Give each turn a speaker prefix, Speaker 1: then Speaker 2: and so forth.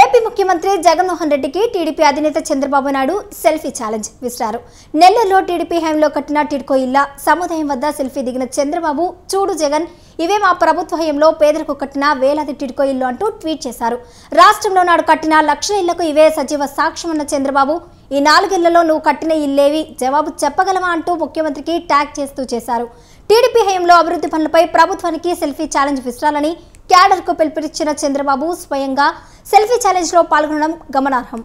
Speaker 1: AP ముఖ్యమంత్రి జగన్మోహన్ రెడ్డికి TDP అధినేత చంద్రబాబు నాయుడు సెల్ఫీ ఛాలెంజ్ విసిరారు నెల్లూరులో టీడీపీ హయంలో కట్టిన టిడ్కో ఇల్లా సముదాయం వద్ద సెల్ఫీ దిగిన చంద్రబాబు చూడు జగన్ ఇవే మా ప్రభుత్వ హయంలో పేదలకు కట్టిన వేలాది టిడ్కో ఇల్లు అంటూ ట్వీట్ చేశారు రాష్ట్రంలో నాడు కట్టిన లక్షల ఇళ్లకు ఇవే సజీవ అన్న చంద్రబాబు ఈ నాలుగిళ్లలో నువ్వు కట్టిన ఇల్లేవి జవాబు చెప్పగలవా అంటూ ముఖ్యమంత్రికి ట్యాగ్ చేస్తూ చేశారు టీడీపీ హయంలో అభివృద్ధి పనులపై ప్రభుత్వానికి సెల్ఫీ ఛాలెంజ్ విసిరాలని క్యాడర్కు పిలుపునిచ్చిన చంద్రబాబు స్వయంగా సెల్ఫీ ఛాలెంజ్లో పాల్గొనడం గమనార్హం